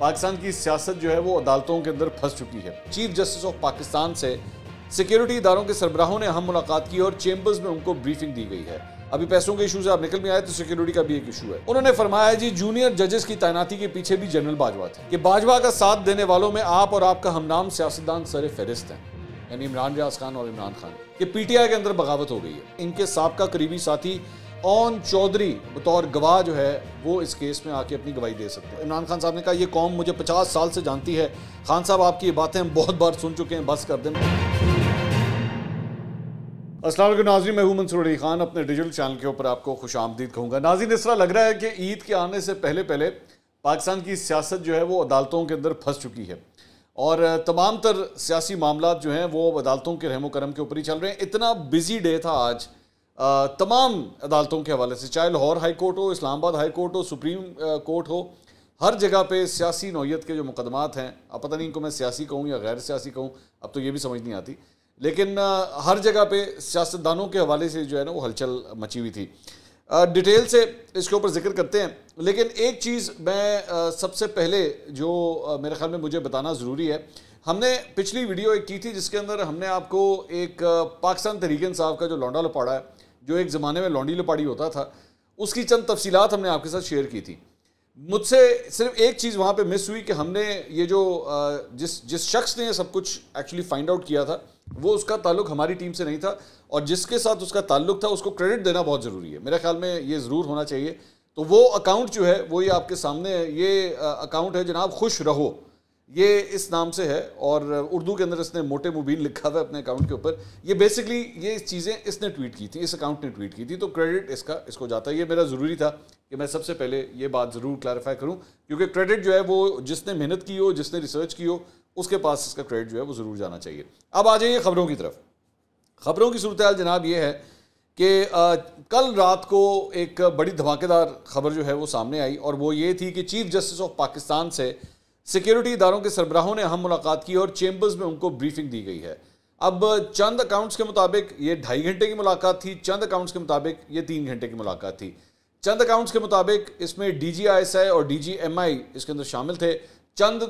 पाकिस्तान की सियासत जो है वो अदालतों के अंदर फंस चुकी है चीफ जस्टिस ऑफ पाकिस्तान से सिक्योरिटी इदारों के सरबराहों ने अहम मुलाकात की और चेम्बर्स में उनको ब्रीफिंग दी गई है अभी पैसों के इशू से आप निकल में आए तो सिक्योरिटी का भी एक इशू है उन्होंने फरमाया जी जूनियर जजेस की तैनाती के पीछे भी जनरल बाजवा थे कि बाजवा का साथ देने वालों में आप और आपका हमनाम सियासतदान सर फहरिस्त हैं यानी इमरान रियाज खान और इमरान खान ये पीटीआई के अंदर बगावत हो गई है इनके सबका करीबी साथी ओन चौधरी बतौर गवाह जो है वो इस केस में आके अपनी गवाही दे सकते हैं इमरान खान साहब ने कहा ये कौम मुझे पचास साल से जानती है खान साहब आपकी ये बातें हम बहुत बार सुन चुके हैं बस कर दें असल नाजी मैं हूँ मंसूर अली खान अपने डिजिटल चैनल के ऊपर आपको खुश आमदीद कहूँगा नाजिन इस तरह लग रहा है कि ईद के आने से पहले पहले पाकिस्तान की सियासत जो है वो अदालतों के अंदर फंस चुकी है और तमाम तर सियासी मामला जो हैं वो अदालतों के रहमो करम के ऊपर ही चल रहे हैं इतना बिजी डे था आज तमाम अदालतों के हवाले से चाहे लाहौर हाई कोर्ट हो इस्लामाबाद हाई कोर्ट हो सुप्रीम कोर्ट हो हर जगह पे सियासी नौीयत के जो मुकदमात हैं अब पता नहीं इनको मैं सियासी कहूँ या गैर सियासी कहूँ अब तो ये भी समझ नहीं आती लेकिन हर जगह पे सियासतदानों के हवाले से जो है ना वो हलचल मची हुई थी डिटेल से इसके ऊपर जिक्र करते हैं लेकिन एक चीज़ मैं सबसे पहले जो मेरे ख्याल में मुझे बताना ज़रूरी है हमने पिछली वीडियो एक की थी जिसके अंदर हमने आपको एक पाकिस्तान तहरीक साहब का जो लौंडा लपाड़ा है जो एक ज़माने में लॉन्डी लपाड़ी होता था उसकी चंद तफसीत हमने आपके साथ शेयर की थी मुझसे सिर्फ एक चीज़ वहाँ पे मिस हुई कि हमने ये जो जिस जिस शख्स ने सब कुछ एक्चुअली फाइंड आउट किया था वो उसका ताल्लुक हमारी टीम से नहीं था और जिसके साथ उसका ताल्लुक था उसको क्रेडिट देना बहुत ज़रूरी है मेरे ख्याल में ये ज़रूर होना चाहिए तो वो अकाउंट जो है वो ये आपके सामने है ये अकाउंट है जनाब खुश रहो ये इस नाम से है और उर्दू के अंदर इसने मोटे मुबीन लिखा हुआ अपने अकाउंट के ऊपर ये बेसिकली ये चीज़ें इसने ट्वीट की थी इस अकाउंट ने ट्वीट की थी तो क्रेडिट इसका इसको जाता है ये मेरा ज़रूरी था कि मैं सबसे पहले ये बात ज़रूर क्लैरिफाई करूँ क्योंकि क्रेडिट जो है वो जिसने मेहनत की हो जिसने रिसर्च की हो उसके पास इसका क्रेडिट जो है वो ज़रूर जाना चाहिए अब आ जाइए खबरों की तरफ खबरों की सूरत जनाब ये है कि कल रात को एक बड़ी धमाकेदार खबर जो है वो सामने आई और वो ये थी कि चीफ जस्टिस ऑफ पाकिस्तान से सिक्योरिटी इदारों के सरबराहों ने अहम मुलाकात की और चेम्बर्स में उनको ब्रीफिंग दी गई है अब चंद अकाउंट्स के मुताबिक ये ढाई घंटे की मुलाकात थी चंद अकाउंट्स के मुताबिक ये तीन घंटे की मुलाकात थी चंद अकाउंट्स के मुताबिक इसमें डी जी आई एस आई और डी जी एम आई इसके अंदर शामिल थे चंद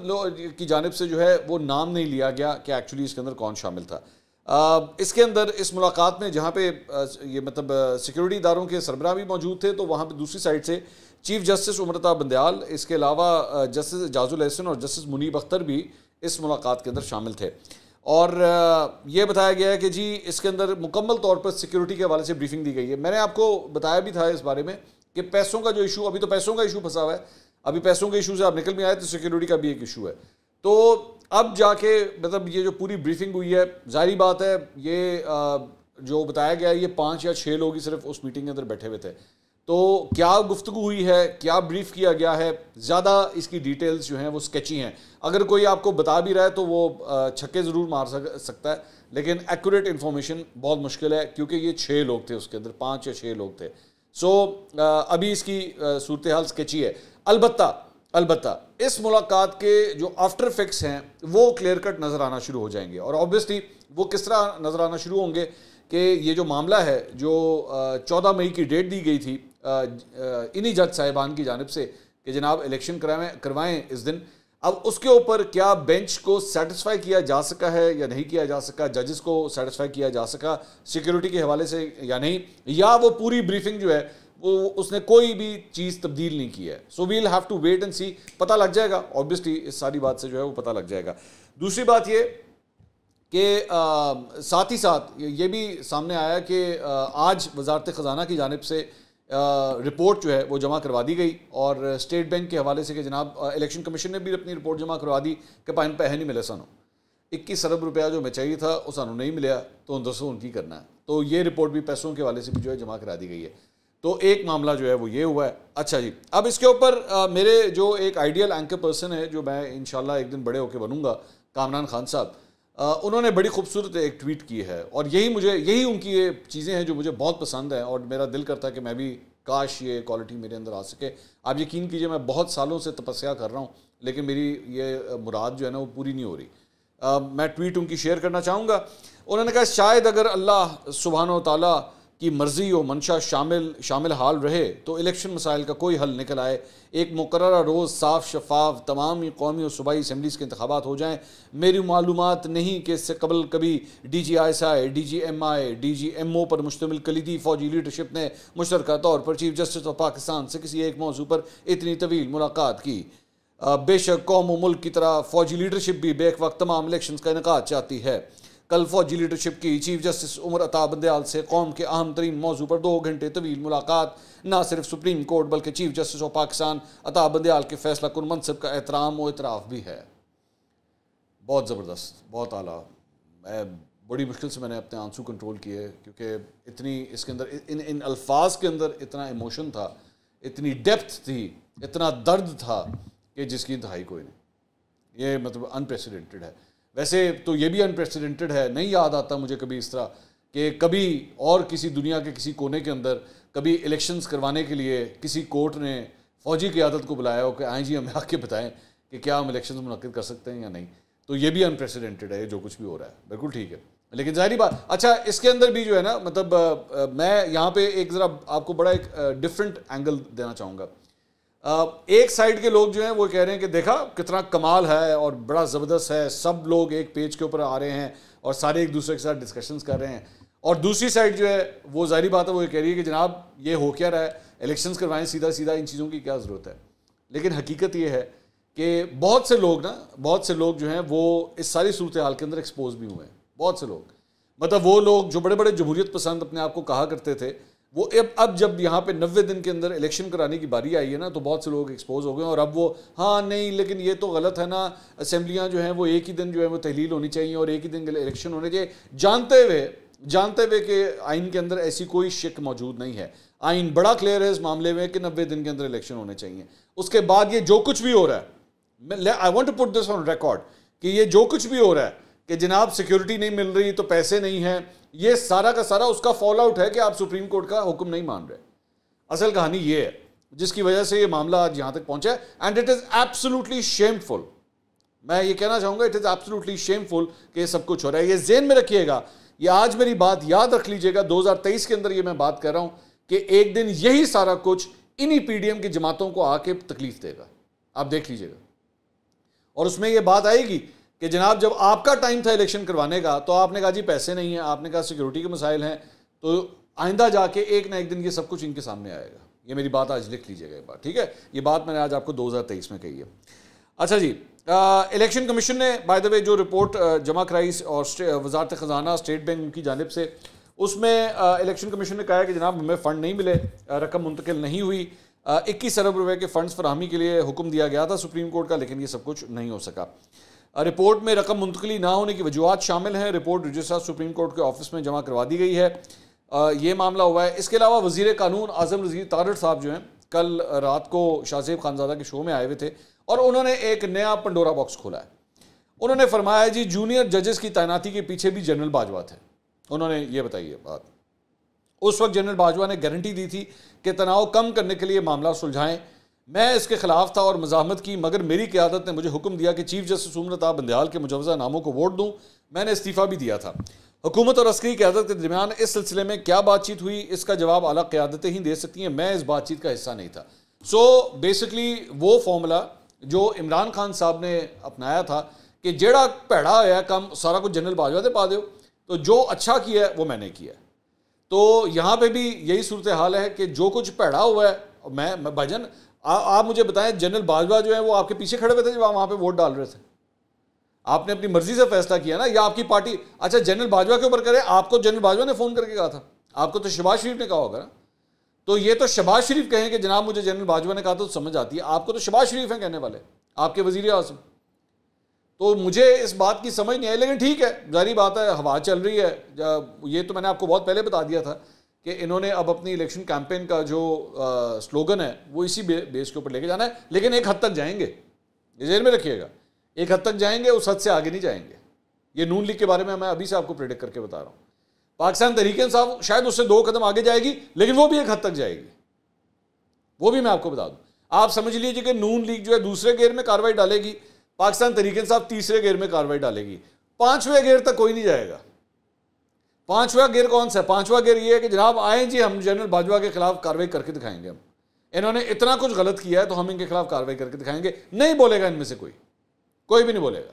की जानब से जो है वो नाम नहीं लिया गया कि एक्चुअली इसके अंदर कौन शामिल था इसके अंदर इस मुलाकात में जहाँ पे ये मतलब सिक्योरिटी इदारों के सरबराह भी मौजूद थे तो वहाँ पर दूसरी साइड से चीफ जस्टिस उमरता बंदयाल इसके अलावा जस्टिस जाजुल अहसन और जस्टिस मुनीब अख्तर भी इस मुलाकात के अंदर शामिल थे और ये बताया गया है कि जी इसके अंदर मुकम्मल तौर पर सिक्योरिटी के हवाले से ब्रीफिंग दी गई है मैंने आपको बताया भी था इस बारे में कि पैसों का जो इशू अभी तो पैसों का इशू फंसा हुआ है अभी पैसों के इशू से आप निकल में आए तो सिक्योरिटी का भी एक इशू है तो अब जाके मतलब ये जो पूरी ब्रीफिंग हुई है जारी बात है ये जो बताया गया ये पाँच या छः लोग ही सिर्फ उस मीटिंग के अंदर बैठे हुए थे तो क्या गुफ्तु हुई है क्या ब्रीफ किया गया है ज़्यादा इसकी डिटेल्स जो हैं वो स्केची हैं अगर कोई आपको बता भी रहा है तो वो छक्के ज़रूर मार सक, सकता है लेकिन एक्यूरेट इन्फॉर्मेशन बहुत मुश्किल है क्योंकि ये छः लोग थे उसके अंदर पाँच या छः लोग थे सो so, अभी इसकी सूरत हाल स्केची है अलबत्ता अलबत् इस मुलाकात के जो आफ्टर इफेक्ट्स हैं वो क्लियर कट नज़र आना शुरू हो जाएंगे और ऑब्वियसली वो किस तरह नज़र आना शुरू होंगे कि ये जो मामला है जो चौदह मई की डेट दी गई थी इन्हीं जज साहिबान की जानब से कि जनाब इलेक्शन करवाएं करवाएं इस दिन अब उसके ऊपर क्या बेंच को सेटिस्फाई किया जा सका है या नहीं किया जा सका जजेस को सेटिस्फाई किया जा सका सिक्योरिटी के हवाले से या नहीं या वो पूरी ब्रीफिंग जो है वो उसने कोई भी चीज़ तब्दील नहीं की है so we'll have to wait and see पता लग जाएगा ऑब्वियसली इस सारी बात से जो है वो पता लग जाएगा दूसरी बात ये कि साथ ही साथ ये भी सामने आया कि आज वजारत ख़जाना की जानब से रिपोर्ट जो है वो जमा करवा दी गई और स्टेट बैंक के हवाले से कि जनाब इलेक्शन कमीशन ने भी अपनी रिपोर्ट जमा करवा दी कि पाइन पैसे नहीं मिले सानू इक्कीस अरब रुपया जो मैं चाहिए था वो सानू नहीं मिले तो उन दसों उनकी करना है तो ये रिपोर्ट भी पैसों के हवाले से भी जो है जमा करा दी गई है तो एक मामला जो है वो ये हुआ है अच्छा जी अब इसके ऊपर मेरे जो एक आइडियल एंकर पर्सन है जो मैं इन एक दिन बड़े होकर बनूंगा कामरान खान साहब उन्होंने बड़ी खूबसूरत एक ट्वीट की है और यही मुझे यही उनकी ये चीज़ें हैं जो मुझे बहुत पसंद हैं और मेरा दिल करता है कि मैं भी काश ये क्वालिटी मेरे अंदर आ सके आप यकीन कीजिए मैं बहुत सालों से तपस्या कर रहा हूँ लेकिन मेरी ये मुराद जो है ना वो पूरी नहीं हो रही आ, मैं ट्वीट उनकी शेयर करना चाहूँगा उन्होंने कहा शायद अगर अल्लाह सुबहान तला की मर्जी और मंशा शामिल शामिल हाल रहे तो इलेक्शन मसाइल का कोई हल निकल आए एक मुकर रोज़ साफ शफाफ तमाम कौमी और सूबाई इसम्बलीज़ के इंतबात हो जाएँ मेरी मालूम नहीं कि इससे कबल कभी D G I S I D G M I D G M O पर मुश्तमिल कलीदी फ़ौजी लीडरशिप ने मुशतरक तौर पर चीफ जस्टिस ऑफ पाकिस्तान से किसी एक मौजू पर इतनी तवील मुलाकात की बेशक कौम मुल्क की तरह फ़ौजी लीडरशिप भी बेक वक्त तमाम इलेक्शन का इनका चाहती है कल फौजी लीडरशिप की चीफ जस्टिस उमर अता बंदयाल से कौम के अहम तरीन मौजू पर दो घंटे तवील मुलाकात न सिर्फ सुप्रीम कोर्ट बल्कि chief justice of Pakistan Ata Bandial के फैसला कन मनसब का एहतराम व इतराफ़ भी है बहुत ज़बरदस्त बहुत आला मैं बड़ी मुश्किल से मैंने अपने आंसू कंट्रोल किए क्योंकि इतनी इसके अंदर इन इन अल्फाज के अंदर इतना इमोशन था इतनी डेप्थ थी इतना दर्द था कि जिसकी इंतहाई कोई नहीं ये मतलब अनप्रेसिडेंटेड है वैसे तो ये भी अनप्रेसिडेंटेड है नहीं याद आता मुझे कभी इस तरह कि कभी और किसी दुनिया के किसी कोने के अंदर कभी इलेक्शंस करवाने के लिए किसी कोर्ट ने फौजी क़्यादत को बुलाया हो कि आए जी हमें आके बताएं कि क्या हम इलेक्शन मुनद कर सकते हैं या नहीं तो ये भी अनप्रेसिडेंटेड है जो कुछ भी हो रहा है बिल्कुल ठीक है लेकिन जाहरी बात अच्छा इसके अंदर भी जो है ना मतलब आ, आ, मैं यहाँ पर एक ज़रा आपको बड़ा एक डिफरेंट एंगल देना चाहूँगा एक साइड के लोग जो हैं वो कह रहे हैं कि देखा कितना कमाल है और बड़ा ज़बरदस्त है सब लोग एक पेज के ऊपर आ रहे हैं और सारे एक दूसरे के साथ डिस्कशंस कर रहे हैं और दूसरी साइड जो है वो जाहिर बात है वो ये कह रही है कि जनाब ये हो क्या रहा है इलेक्शन करवाएं सीधा सीधा इन चीज़ों की क्या ज़रूरत है लेकिन हकीकत ये है कि बहुत से लोग ना बहुत से लोग जो हैं वो इस सारी सूरत हाल के अंदर एक्सपोज भी हुए हैं बहुत से लोग मतलब वो लोग जो बड़े बड़े जमहूरियत पसंद अपने आप को कहा करते थे वो अब अब जब यहाँ पे नब्बे दिन के अंदर इलेक्शन कराने की बारी आई है ना तो बहुत से लोग एक्सपोज हो गए और अब वो हाँ नहीं लेकिन ये तो गलत है ना असम्बलियाँ जो हैं वो एक ही दिन जो है वो तहलील होनी चाहिए और एक ही दिन इलेक्शन होने चाहिए जानते हुए जानते हुए कि आइन के अंदर ऐसी कोई शिक मौजूद नहीं है आइन बड़ा क्लियर है इस मामले में कि नब्बे दिन के अंदर इलेक्शन होने चाहिए उसके बाद ये जो कुछ भी हो रहा है I want to put this on record कि ये जो कुछ भी हो रहा है कि जनाब सिक्योरिटी नहीं मिल रही तो पैसे नहीं हैं ये सारा का सारा उसका फॉल आउट है कि आप सुप्रीम कोर्ट का हुक्म नहीं मान रहे असल कहानी ये है जिसकी वजह से ये मामला आज यहां तक पहुंचा है and it is absolutely shameful मैं ये कहना चाहूंगा इट इज़ एब्सोल्युटली शेमफुल कि ये सब कुछ हो रहा है ये जेन में रखिएगा ये आज मेरी बात याद रख लीजिएगा 2023 के अंदर ये मैं बात कर रहा हूं कि एक दिन यही सारा कुछ इन्हीं पीडीएम की जमातों को आके तकलीफ देगा आप देख लीजिएगा और उसमें यह बात आएगी कि जनाब जब आपका टाइम था इलेक्शन करवाने का तो आपने कहा जी पैसे नहीं है आपने कहा सिक्योरिटी के मसाइल हैं तो आइंदा जाके एक ना एक दिन ये सब कुछ इनके सामने आएगा ये मेरी बात आज लिख लीजिएगा एक बार ठीक है ये बात मैंने आज आपको 2023 में कही है अच्छा जी इलेक्शन कमीशन ने बाय द वे जो रिपोर्ट जमा कराई और वजारत ख़जाना स्टेट बैंक की जानब से उसमें इलेक्शन कमीशन ने कहा कि जनाब हमें फ़ंड नहीं मिले रकम मुंतकिल नहीं हुई इक्कीस अरब रुपये के फ़ंड्स फरहमी के लिए हुक्म दिया गया था सुप्रीम कोर्ट का लेकिन ये सब कुछ नहीं हो सका रिपोर्ट में रकम मुंतकली ना होने की वजूहत शामिल हैं रिपोर्ट रजिस्ट्रा सुप्रीम कोर्ट के ऑफिस में जमा करवा दी गई है ये मामला हुआ है इसके अलावा वजीर कानून आजम नज़ीर तारड़ साहब जो हैं कल रात को शाहजेब खानजादा के शो में आए हुए थे और उन्होंने एक नया पंडोरा बॉक्स खोला है उन्होंने फरमाया जी जूनियर जजेस की तैनाती के पीछे भी जनरल बाजवा थे उन्होंने ये बताई है बात उस वक्त जनरल बाजवा ने गारंटी दी थी कि तनाव कम करने के लिए मामला सुलझाएं मैं इसके खिलाफ था और मजामत की मगर मेरी क्यादत ने मुझे हुक्म दिया कि चीफ जस्टिस उम्र ताब बंदयाल के मुजवजा नामों को वोट दूँ मैंने इस्तीफ़ा भी दिया था हुकूमत और अस्करी क्यादत के दरमियान इस सिलसिले में क्या बातचीत हुई इसका जवाब अला क्यादतें ही दे सकती हैं मैं इस बातचीत का हिस्सा नहीं था सो so, बेसिकली वो फॉर्मूला जो इमरान खान साहब ने अपनाया था कि जेड़ा भैड़ा होया कम सारा कुछ जनरल बाजवा दे पा दो तो जो अच्छा किया है वो मैंने किया तो यहाँ पर भी यही सूरत हाल है कि जो कुछ भैड़ा हुआ है मैं, मैं भजन आ, आप मुझे बताएं जनरल बाजवा जो है वो आपके पीछे खड़े हुए थे जब आप वहाँ पे वोट डाल रहे थे आपने अपनी मर्जी से फैसला किया ना या आपकी पार्टी अच्छा जनरल बाजवा के ऊपर करे आपको जनरल बाजवा ने फ़ोन करके कहा था आपको तो शहबाज शरीफ ने कहा होगा ना तो ये तो शहबाज शरीफ कहें कि जनाब मुझे जनरल बाजवा ने कहा तो समझ आती है आपको तो शहबाज शरीफ है कहने वाले आपके वजीर आजम तो मुझे इस बात की समझ नहीं आई लेकिन ठीक है जारी बात है हवा चल रही है ये तो मैंने आपको बहुत पहले बता दिया था कि इन्होंने अब अपनी इलेक्शन कैंपेन का जो आ, स्लोगन है वो इसी बे, बेस के ऊपर लेके जाना है लेकिन एक हद तक जाएंगे ये जेल में रखिएगा एक हद तक जाएंगे उस हद से आगे नहीं जाएंगे ये नून लीग के बारे में मैं अभी से आपको प्रिडिक्ट करके बता रहा हूँ पाकिस्तान तरीके साहब शायद उससे दो कदम आगे जाएगी लेकिन वो भी एक हद तक जाएगी वो भी मैं आपको बता दूँ आप समझ लीजिए कि नून लीग जो है दूसरे गेयर में कार्रवाई डालेगी पाकिस्तान तरीके साहब तीसरे गेयर में कार्रवाई डालेगी पांचवें गेयर तक कोई नहीं जाएगा पांचवा गिर कौन सा पांचवा गिर ये है कि जनाब आए जी हम जनरल बाजवा के खिलाफ कार्रवाई करके दिखाएंगे हम इन्होंने इतना कुछ गलत किया है तो हम इनके खिलाफ कार्रवाई करके दिखाएंगे नहीं बोलेगा इनमें से कोई कोई भी नहीं बोलेगा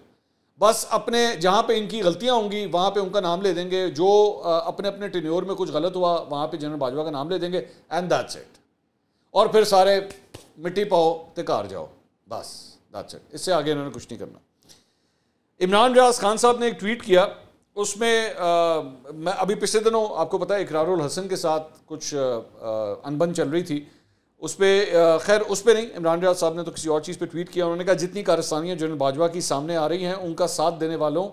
बस अपने जहां पे इनकी गलतियां होंगी वहां पे उनका नाम ले देंगे जो अपने अपने टिन्योर में कुछ गलत हुआ वहां पे जनरल बाजवा का नाम ले देंगे एंड दैट्स इट और फिर सारे मिट्टी पाओ तिकार जाओ बस दैट्स इट इससे आगे इन्होंने कुछ नहीं करना इमरान रियाज खान साहब ने एक ट्वीट किया उसमें आ, मैं अभी पिछले दिनों आपको पता है इकरारुल हसन के साथ कुछ अनबन चल रही थी उस पर खैर उस पर नहीं इमरान रियाज साहब ने तो किसी और चीज़ पर ट्वीट किया उन्होंने कहा जितनी कारस्तानियाँ जनरल बाजवा की सामने आ रही हैं उनका साथ देने वालों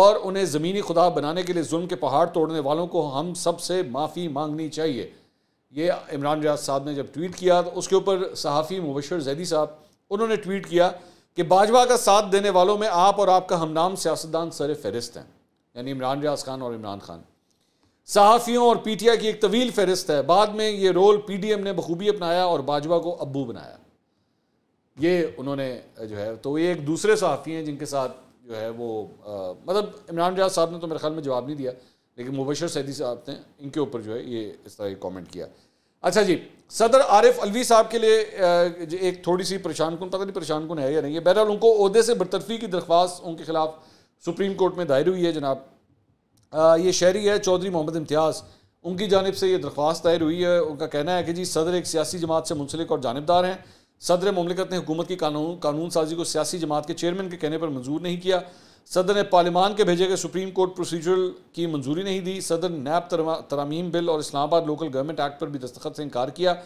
और उन्हें ज़मीनी खुदा बनाने के लिए जुल्म के पहाड़ तोड़ने वालों को हम सब से माफ़ी मांगनी चाहिए ये इमरान रियाज साहब ने जब ट्वीट किया तो उसके ऊपर सहाफ़ी मुबशर जैदी साहब उन्होंने ट्वीट किया कि बाजवा का साथ देने वालों में आप और आपका हमनाम सियासतदान सर फहरिस्त हैं यानी इमरान रियाज खान और इमरान खान सहाफ़ियों और पीटीआई की एक तवील फहरिस्त है बाद में ये रोल पीडीएम ने बखूबी अपनाया और बाजवा को अबू बनाया ये उन्होंने जो है तो ये एक दूसरे सहाफ़ी हैं जिनके साथ जो है वो आ, मतलब इमरान रियाज साहब ने तो मेरे ख्याल में जवाब नहीं दिया लेकिन मुबशर सैदी साहब ने इनके ऊपर जो है ये इस तरह कॉमेंट किया अच्छा जी सदर आरिफ अलवी साहब के लिए एक थोड़ी सी परेशान कन पता नहीं परेशान कन है या नहीं है बहरहाल उनको अहदे से बरतरफी की दरख्वास्त उनके खिलाफ सुप्रीम कोर्ट में दायर हुई है जनाब ये शहरी है चौधरी मोहम्मद इम्तियाज़ उनकी जानब से ये दरख्वास्त दायर हुई है उनका कहना है कि जी सदर एक सियासी जमात से मुंसलिक और जानबदार हैं सदर ममलिकत ने हुकूमत की कानून कानून साजी को सियासी जमात के चेयरमैन के कहने पर मंजूर नहीं किया सदर ने पार्लिमान के भेजे गए सुप्रीम कोर्ट प्रोसीजरल की मंजूरी नहीं दी सदर नैब तरामीम बिल और इस्लामाबाद लोकल गवर्नमेंट एक्ट पर भी दस्तखत से इनकार किया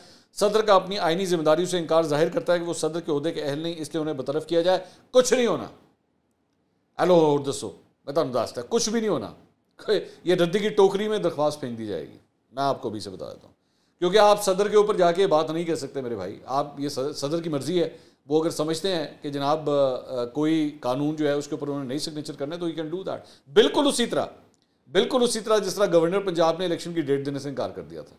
सदर का अपनी आइनी जिम्मेदारियों से इनकार जाहिर करता है कि वो सदर के अहदे के अहल नहीं इसलिए उन्हें बतरफ किया जाए कुछ नहीं होना हेलो दसो मैं तुम दस कुछ भी नहीं होना ये रद्दी की टोकरी में दरख्वास्त फेंक दी जाएगी मैं आपको अभी से बता देता हूँ क्योंकि आप सदर के ऊपर जाके बात नहीं कर सकते मेरे भाई आप ये सदर की मर्ज़ी है वो अगर समझते हैं कि जनाब कोई कानून जो है उसके ऊपर उन्होंने नहीं सिग्नेचर करना है तो यू कैन डू दैट बिल्कुल उसी तरह बिल्कुल उसी तरह जिस तरह गवर्नर पंजाब ने इलेक्शन की डेट देने से इनकार कर दिया था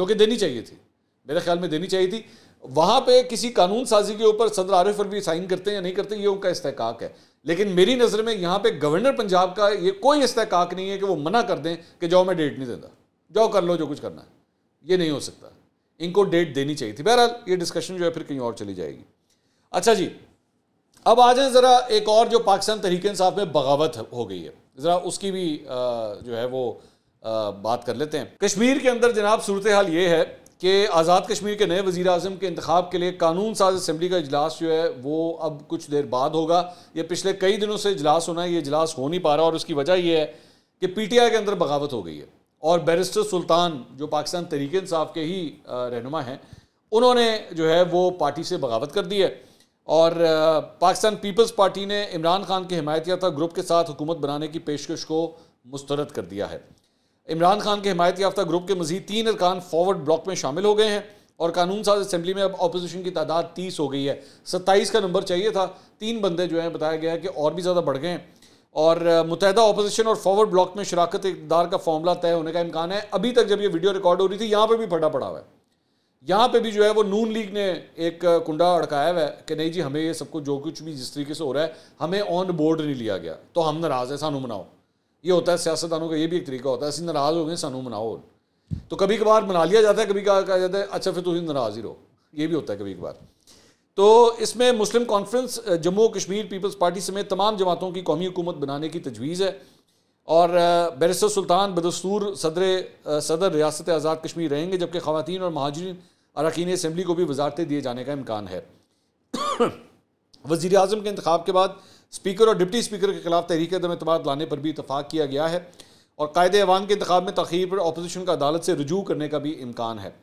जो कि देनी चाहिए थी मेरे ख्याल में देनी चाहिए थी वहाँ पे किसी कानून साजी के ऊपर सदर आरिफ अलवी साइन करते हैं या नहीं करते ये उनका इस्तेकाक है लेकिन मेरी नज़र में यहाँ पे गवर्नर पंजाब का ये कोई इस्तेकाक नहीं है कि वो मना कर दें कि जाओ मैं डेट नहीं देता जाओ कर लो जो कुछ करना है ये नहीं हो सकता इनको डेट देनी चाहिए थी बहरहाल ये डिस्कशन जो है फिर कहीं और चली जाएगी अच्छा जी अब आ जाए ज़रा एक और जो पाकिस्तान तहरीक इंसाफ में बगावत हो गई है ज़रा उसकी भी जो है वो बात कर लेते हैं कश्मीर के अंदर जनाब सूरत हाल ये है कि आज़ाद कश्मीर के नए वज़ी अजम के इंतब के लिए कानून साज असम्बली का इजलास जो है वो अब कुछ देर बाद होगा ये पिछले कई दिनों से इजलास होना है ये इजलास हो नहीं पा रहा और उसकी वजह यह है कि पी टी आई के अंदर बगावत हो गई है और बैरिस्टर सुल्तान जो पाकिस्तान तरीक इंसाफ के ही रहनुमा हैं उन्होंने जो है वो पार्टी से बगावत कर दी है और पाकिस्तान पीपल्स पार्टी ने इमरान खान के हमायत था ग्रुप के साथ हुकूमत बनाने की पेशकश को मुस्तरद कर दिया है इमरान खान के हमायत याफ्ता ग्रुप के मजीद तीन अरकान फॉरवर्ड ब्लॉक में शामिल हो गए हैं और कानून साज असम्बली में अब अपोजिशन की तादाद तीस हो गई है सत्ताईस का नंबर चाहिए था तीन बंदे जो हैं बताया गया है कि और भी ज़्यादा बढ़ गए हैं और मुतहदा अपोजिशन और फॉरवर्ड ब्लॉक में शराकत इकदार का फॉर्मूला तय होने का इम्कान है अभी तक जब ये वीडियो रिकॉर्ड हो रही थी यहाँ पर भी फटा पड़ा हुआ है यहाँ पे भी जो है वो नून लीग ने एक कुंडा अड़काया हुआ है कि नहीं जी हमें ये सब कुछ जो कुछ भी जिस तरीके से हो रहा है हमें ऑन बोर्ड नहीं लिया गया तो हम नाराज़ है सानू मनाओ ये होता है सियासतदानों का ये भी एक तरीका होता है असं नाराज़ हो गए सानू मनाओ तो कभी कभार मना लिया जाता है कभी कहा जाता है अच्छा फिर तुम नाराज़ ही रहो ये भी होता है कभी कभार तो इसमें Muslim conference Jammu Kashmir people's party समेत तमाम जमातों की कौमी हुकूमत बनाने की तजवीज़ है और बैरिस्टर सुल्तान बदस्तूर सदर सदर रियासत आज़ाद कश्मीर रहेंगे जबकि ख़वान और महाजरीन अरकान असम्बली को भी वजारतें दिए जाने का इम्कान है वजीर अजम के इंतब के बाद स्पीकर और डिप्टी स्पीकर के खिलाफ तहरीक दम अतम लाने पर भी इतफाक़ किया गया है और कायद अवाम के इंतब में तखीर पर अपोजिशन का अदालत से रजू करने का भी इम्कान है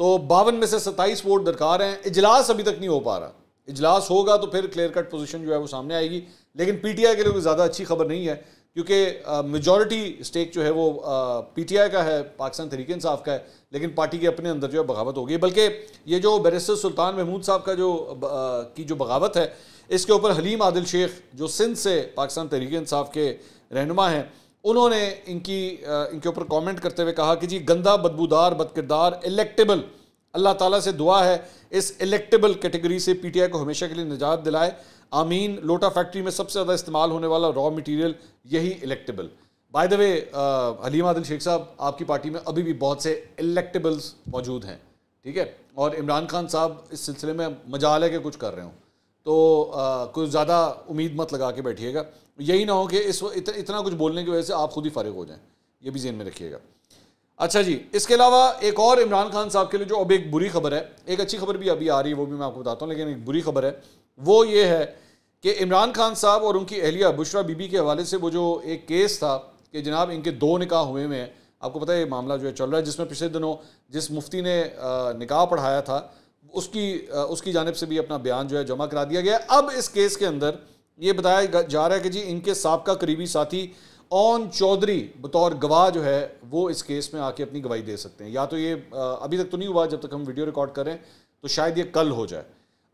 तो बावन में से सत्ताईस वोट दरकार हैं इजलास अभी तक नहीं हो पा रहा इजलास होगा तो फिर क्लियर कट पोजिशन जो है वो सामने आएगी लेकिन पी टी आई के लिए कोई ज़्यादा अच्छी खबर नहीं है क्योंकि मेजॉरिटी स्टेक जो है वो पीटीआई का है पाकिस्तान तहरीक इंसाफ का है लेकिन पार्टी के अपने अंदर जो है बगावत हो गई बल्कि ये जो बैरिस्टर सुल्तान महमूद साहब का जो आ, की जो बगावत है इसके ऊपर हलीम आदिल शेख जो सिंध से पाकिस्तान तहरीक इंसाफ के रहनुमा हैं उन्होंने इनकी इनके ऊपर कॉमेंट करते हुए कहा कि जी गंदा बदबूदार बदकिरदार इलेक्टेबल अल्लाह ताला से दुआ है इस इलेक्टेबल कैटेगरी से पीटीआई को हमेशा के लिए निजात दिलाए आमीन लोटा फैक्ट्री में सबसे ज़्यादा इस्तेमाल होने वाला रॉ मटेरियल यही electable by the way Haleem Adil Sheikh sahib आपकी पार्टी में अभी भी बहुत से इलेक्टेबल्स मौजूद हैं ठीक है और इमरान खान साहब इस सिलसिले में मजा है के कुछ कर रहे हों तो आ, कुछ ज़्यादा उम्मीद मत लगा के बैठिएगा यही ना हो कि इस इत, इतना कुछ बोलने की वजह से आप खुद ही फर्क हो जाएं ये भी जेन में रखिएगा अच्छा जी इसके अलावा एक और इमरान खान साहब के लिए जो अब एक बुरी खबर है एक अच्छी खबर भी अभी आ रही है वो भी मैं आपको बताता हूँ लेकिन एक बुरी खबर है वो ये है कि इमरान खान साहब और उनकी अहलिया बुशरा बीबी के हवाले से वो जो एक केस था कि जनाब इनके दो निकाह हुए हुए हैं आपको पता है ये मामला जो है चल रहा है जिसमें पिछले दिनों जिस मुफ्ती ने निकाह पढ़ाया था उसकी उसकी जानब से भी अपना बयान जो है जमा करा दिया गया अब इस केस के अंदर ये बताया जा रहा है कि जी इनके सबका करीबी साथी ओन चौधरी बतौर गवाह जो है वो इस केस में आके अपनी गवाही दे सकते हैं या तो ये अभी तक तो नहीं हुआ जब तक हम वीडियो रिकॉर्ड करें तो शायद ये कल हो जाए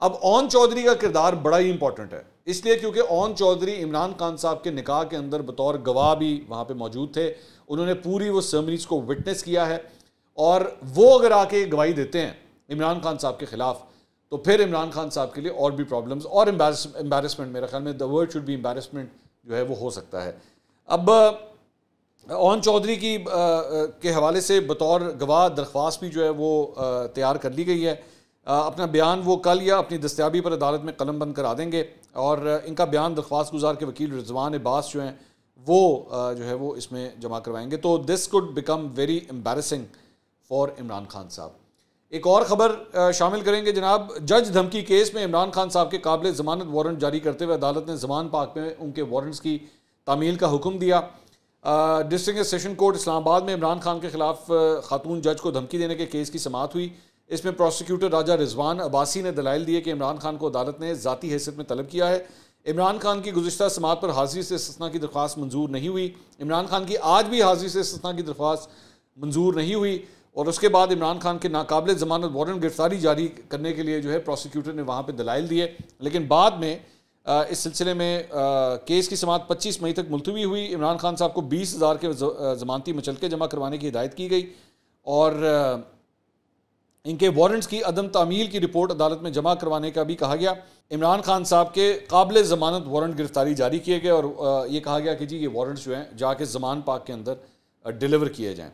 अब ओन चौधरी का किरदार बड़ा ही इंपॉर्टेंट है इसलिए क्योंकि ओन चौधरी इमरान खान साहब के निकाह के अंदर बतौर गवाह भी वहाँ पर मौजूद थे उन्होंने पूरी वो सर्मनीज को विटनेस किया है और वो अगर आके गवाही देते हैं इमरान खान साहब के खिलाफ तो फिर इमरान खान साहब के लिए और भी प्रॉब्लम्स और एम्बेरसमेंट मेरे ख्याल में the word should be embarrassment जो है वो हो सकता है अब ओन चौधरी की आ, के हवाले से बतौर गवाह दरख्वास्त भी जो है वो तैयार कर ली गई है आ, अपना बयान वो कल या अपनी दस्तियाबी पर अदालत में कलम बंद करा देंगे और इनका बयान दरख्वास्त गुजार के वकील रिजवान अब्बास जो हैं वो आ, जो है वो इसमें जमा करवाएंगे तो this could become very embarrassing for Imran Khan sahib एक और ख़बर शामिल करेंगे जनाब जज धमकी केस में इमरान खान साहब के काबिल ज़मानत वारंट जारी करते हुए अदालत ने जमान पाक में उनके वारंट्स की तामील का हुक्म दिया डिस्ट्रिक्ट सेशन कोर्ट इस्लामाबाद में इमरान खान के खिलाफ खातून जज को धमकी देने के केस की समात हुई इसमें प्रोसिक्यूटर राजा रिजवान अब्बासी ने दलाइल दिए कि इमरान खान को अदालत ने ज़ाती हैसियत में तलब किया है इमरान खान की गुजशत समात पर हाजिरी से सतना की दरख्वास्त मंजूर नहीं हुई इमरान खान की आज भी हाजिरी से सतना की दरख्वास्त मंजूर नहीं हुई और उसके बाद इमरान खान के नाकबले जमानत वारंट गिरफ्तारी जारी करने के लिए जो है प्रोसिक्यूटर ने वहाँ पर दलाइल दिए लेकिन बाद में इस सिलसिले में केस की समात 25 मई तक मुलतवी हुई इमरान खान साहब को बीस हज़ार के ज़मानती मचल के जमा करवाने की हिदायत की गई और इनके वारंट्स की अदम तामील की रिपोर्ट अदालत में जमा करवाने का भी कहा गया इमरान खान साहब के काबिल ज़मानत वारंट गिरफ्तारी जारी किए गए और ये कहा गया कि जी ये वारंट्स जो हैं जाके जमान पाक के अंदर डिलीवर किए जाएँ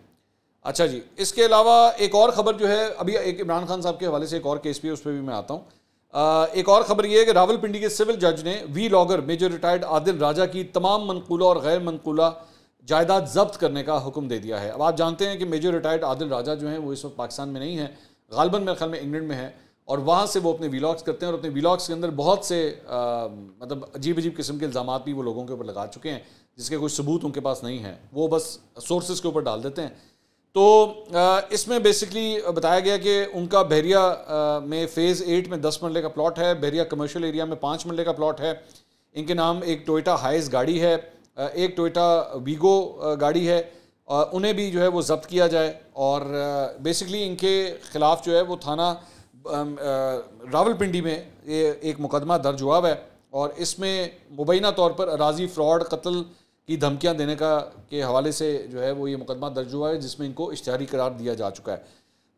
अच्छा जी इसके अलावा एक और ख़बर जो है अभी एक इमरान खान साहब के हवाले से एक और केस भी है उस पर भी मैं आता हूँ एक और खबर यह है कि रावलपिंडी के सिविल जज ने vlogger major retired Adil Raja की तमाम मनकूला और गैर मनकूला जायदाद जब्त करने का हुक्म दे दिया है अब आप जानते हैं कि मेजर रिटायर्ड आदिल राजा जो हैं वो इस वक्त पाकिस्तान में नहीं है गालबन मेरे ख्याल में इंग्लैंड में है और वहाँ से वो अपने व्लाग्स करते हैं और अपने व्लाग्स के अंदर बहुत से आ, मतलब अजीब अजीब किस्म के इल्ज़ाम भी वो लोगों के ऊपर लगा चुके हैं जिसके कोई सबूत उनके पास नहीं है वो बस सोर्सेज के ऊपर डाल देते हैं तो इसमें बेसिकली बताया गया कि उनका बहरिया में फ़ेज़ एट में दस मरले का प्लॉट है बहरिया कमर्शियल एरिया में पाँच मरले का प्लॉट है इनके नाम एक टोयटा हाइस गाड़ी है एक टोयटा वीगो गाड़ी है उन्हें भी जो है वो जब्त किया जाए और बेसिकली इनके ख़िलाफ़ जो है वो थाना रावलपिंडी में ये एक मुकदमा दर्ज हुआ है और इसमें मुबैना तौर पर अराजी फ्रॉड कत्ल की धमकियां देने का के हवाले से जो है वो ये मुकदमा दर्ज हुआ है जिसमें इनको इश्तहारी करार दिया जा चुका है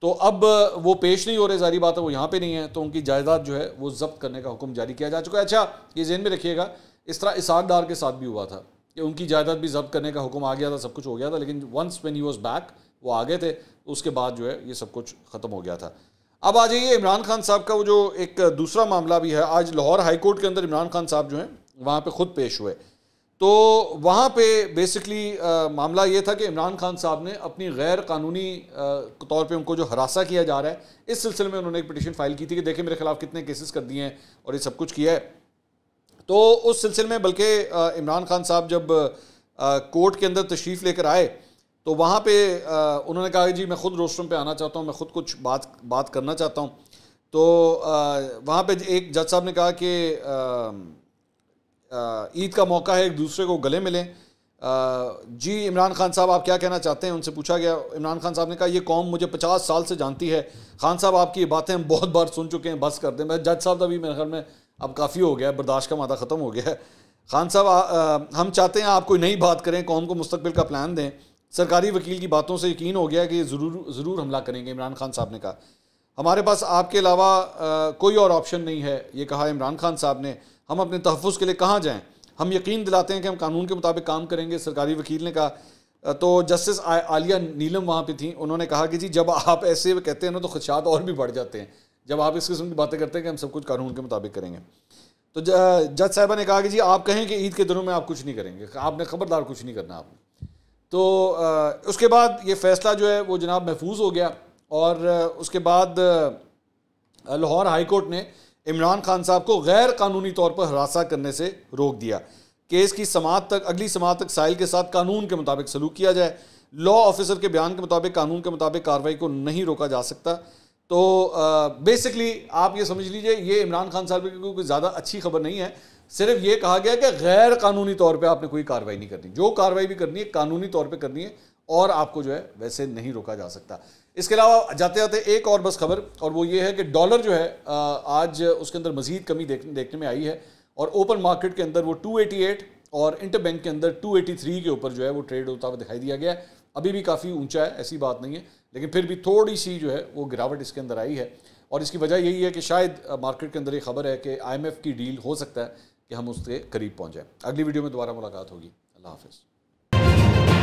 तो अब वो पेश नहीं हो रहे जारी बात है वो यहाँ पे नहीं है तो उनकी जायदाद जो है वो जब्त करने का हुक्म जारी किया जा चुका है अच्छा ये जेन में रखिएगा इस तरह इसाक डार के साथ भी हुआ था कि उनकी जायदाद भी जब्त करने का हुक्म आ गया था सब कुछ हो गया था लेकिन once when you was back वो आ गए थे उसके बाद जो है ये सब कुछ ख़त्म हो गया था अब आ जाइए इमरान खान साहब का वो जो एक दूसरा मामला भी है आज लाहौर हाईकोर्ट के अंदर इमरान खान साहब जो हैं वहाँ पर ख़ुद पेश हुए तो वहाँ पे बेसिकली मामला ये था कि इमरान खान साहब ने अपनी गैर कानूनी तौर पे उनको जो हरासा किया जा रहा है इस सिलसिले में उन्होंने एक पिटिशन फाइल की थी कि देखिए मेरे खिलाफ कितने केसेस कर दिए हैं और ये सब कुछ किया है तो उस सिलसिले में बल्कि इमरान खान साहब जब कोर्ट के अंदर तशरीफ़ लेकर आए तो वहाँ पर उन्होंने कहा जी मैं खुद रोस्टरूम पर आना चाहता हूँ मैं खुद कुछ बात बात करना चाहता हूँ तो वहाँ पर एक जज साहब ने कहा कि ईद का मौका है एक दूसरे को गले मिलें जी इमरान खान साहब आप क्या कहना चाहते हैं उनसे पूछा गया इमरान खान साहब ने कहा ये कौम मुझे पचास साल से जानती है खान साहब आपकी ये बातें हम बहुत बार सुन चुके हैं बस कर दें मैं जज साहब अभी मेरे घर में अब काफ़ी हो गया है बर्दाश्त का मादा ख़त्म हो गया है खान साहब हम चाहते हैं आप कोई नई बात करें कौम को मुस्तबिल का प्लान दें सरकारी वकील की बातों से यकीन हो गया कि ये ज़रूर ज़रूर हमला करेंगे इमरान खान साहब ने कहा हमारे पास आपके अलावा कोई और ऑप्शन नहीं है ये कहा इमरान खान साहब ने हम अपने तहफ़ के लिए कहाँ जाएँ हम यकीन दिलाते हैं कि हम कानून के मुताबिक काम करेंगे सरकारी वकील ने कहा तो जस्टिस आलिया नीलम वहाँ पर थी उन्होंने कहा कि जी जब आप ऐसे कहते हैं ना तो खदशात और भी बढ़ जाते हैं जब आप इस किस्म की बातें करते हैं कि हम सब कुछ कानून के मुताबिक करेंगे तो जज साहबा ने कहा कि जी आप कहें कि ईद के दिनों में आप कुछ नहीं करेंगे आपने ख़बरदार कुछ नहीं करना आपने तो उसके बाद ये फ़ैसला जो है वो जनाब महफूज हो गया और उसके बाद लाहौर हाई कोर्ट ने इमरान खान साहब को गैर कानूनी तौर पर हरासा करने से रोक दिया केस की समात तक अगली समात तक साइल के साथ कानून के मुताबिक सलूक किया जाए लॉ ऑफिसर के बयान के मुताबिक कानून के मुताबिक कार्रवाई को नहीं रोका जा सकता तो बेसिकली आप ये समझ लीजिए ये इमरान खान साहब की कोई ज़्यादा अच्छी खबर नहीं है सिर्फ ये कहा गया कि गैर कानूनी तौर पे आपने कोई कार्रवाई नहीं करनी जो कार्रवाई भी करनी है कानूनी तौर पे करनी है और आपको जो है वैसे नहीं रोका जा सकता इसके अलावा जाते जाते एक और बस खबर और वो ये है कि डॉलर जो है आज उसके अंदर मजीद कमी देख, देखने में आई है और ओपन मार्केट के अंदर वो 288 और इंटरबैंक के अंदर 283 के ऊपर जो है वो ट्रेड होता हुआ दिखाई दिया गया है अभी भी काफ़ी ऊंचा है ऐसी बात नहीं है लेकिन फिर भी थोड़ी सी जो है वो गिरावट इसके अंदर आई है और इसकी वजह यही है कि शायद मार्केट के अंदर ये खबर है कि आई की डील हो सकता है कि हम उसके करीब पहुँच जाएँ अगली वीडियो में दोबारा मुलाकात होगी अल्लाह हाफिज़